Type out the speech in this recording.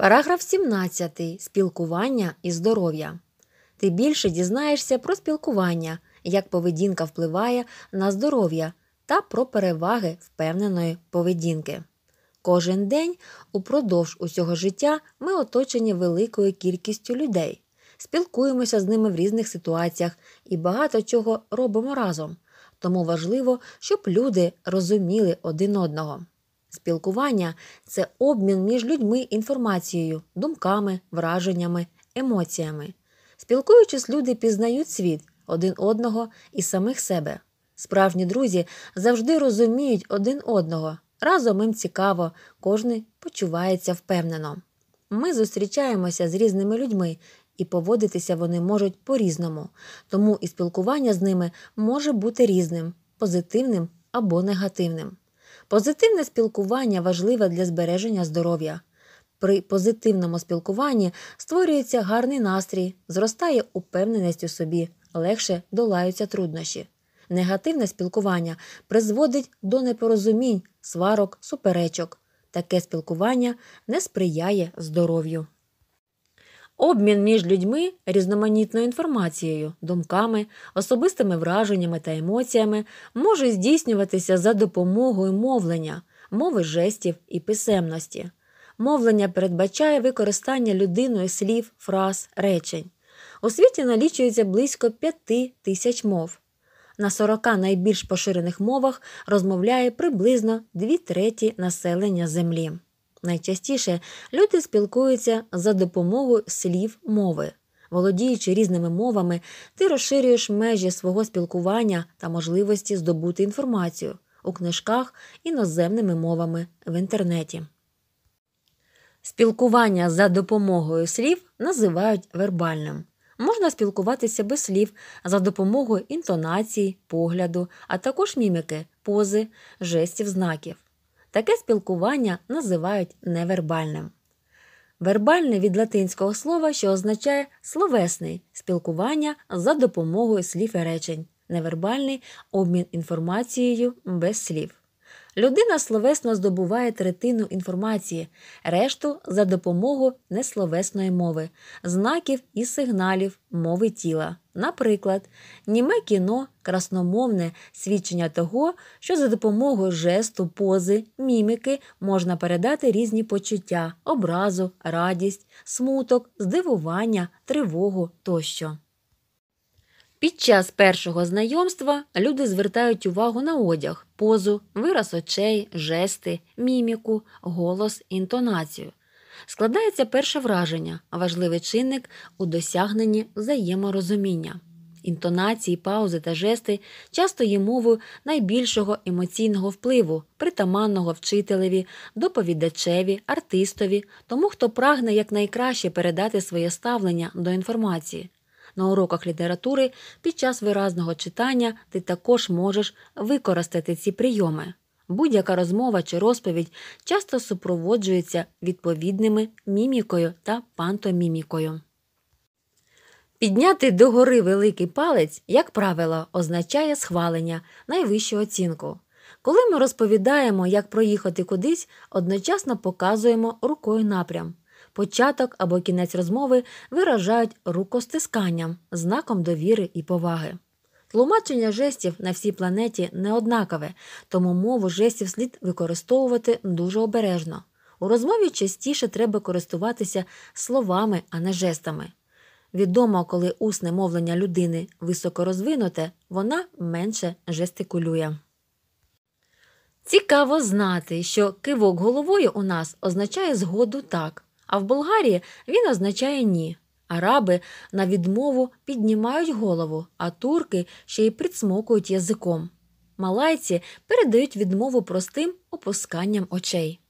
Параграф 17. Спілкування і здоров'я. Ти більше дізнаєшся про спілкування, як поведінка впливає на здоров'я та про переваги впевненої поведінки. Кожен день упродовж усього життя ми оточені великою кількістю людей, спілкуємося з ними в різних ситуаціях і багато чого робимо разом. Тому важливо, щоб люди розуміли один одного. Спілкування це обмін між людьми інформацією, думками, враженнями, емоціями. Спілкуючись, люди пізнають світ один одного і самих себе. Справжні друзі завжди розуміють один одного. Разом їм цікаво, кожен почувається впевнено. Ми зустрічаємося з різними людьми, і поводитися вони можуть по-різному, тому і спілкування з ними може бути різним, позитивним або негативним. Позитивне спілкування важливе для збереження здоров'я. При позитивному спілкуванні створюється гарний настрій, зростає упевненість у собі, легше долаються труднощі. Негативне спілкування призводить до непорозумінь, сварок, суперечок. Таке спілкування не сприяє здоров'ю. Обмін між людьми різноманітною інформацією, думками, особистими враженнями та емоціями може здійснюватися за допомогою мовлення, мови жестів і писемності. Мовлення передбачає використання людиною слів, фраз, речень. У світі налічується близько п'яти тисяч мов. На 40 найбільш поширених мовах розмовляє приблизно дві треті населення Землі. Найчастіше люди спілкуються за допомогою слів мови. Володіючи різними мовами, ти розширюєш межі свого спілкування та можливості здобути інформацію у книжках іноземними мовами в інтернеті. Спілкування за допомогою слів називають вербальним. Можна спілкуватися без слів за допомогою інтонації, погляду, а також міміки, пози, жестів, знаків. Таке спілкування називають невербальним. Вербальне від латинського слова, що означає словесний спілкування за допомогою слів і речень, невербальний обмін інформацією без слів. Людина словесно здобуває третину інформації, решту за допомогою несловесної мови, знаків і сигналів мови тіла. Наприклад, німе кіно красномовне свідчення того, що за допомогою жесту, пози, міміки можна передати різні почуття, образу, радість, смуток, здивування, тривогу тощо. Під час першого знайомства люди звертають увагу на одяг, позу, вираз очей, жести, міміку, голос, інтонацію. Складається перше враження, важливий чинник у досягненні взаєморозуміння. Інтонації, паузи та жести часто є мовою найбільшого емоційного впливу, притаманного вчителеві, доповідачеві, артистові, тому хто прагне якнайкраще передати своє ставлення до інформації на уроках літератури під час виразного читання ти також можеш використати ці прийоми. Будь-яка розмова чи розповідь часто супроводжується відповідними мімікою та пантомімікою. Підняти догори великий палець, як правило, означає схвалення, найвищу оцінку. Коли ми розповідаємо, як проїхати кудись, одночасно показуємо рукою напрям початок або кінець розмови виражають рукостисканням, знаком довіри і поваги. Тлумачення жестів на всій планеті не однакове, тому мову жестів слід використовувати дуже обережно. У розмові частіше треба користуватися словами, а не жестами. Відомо, коли усне мовлення людини високорозвинуте, вона менше жестикулює. Цікаво знати, що кивок головою у нас означає згоду так, а в Болгарії він означає ні. Араби на відмову піднімають голову, а турки ще й присмокують язиком. Малайці передають відмову простим опусканням очей.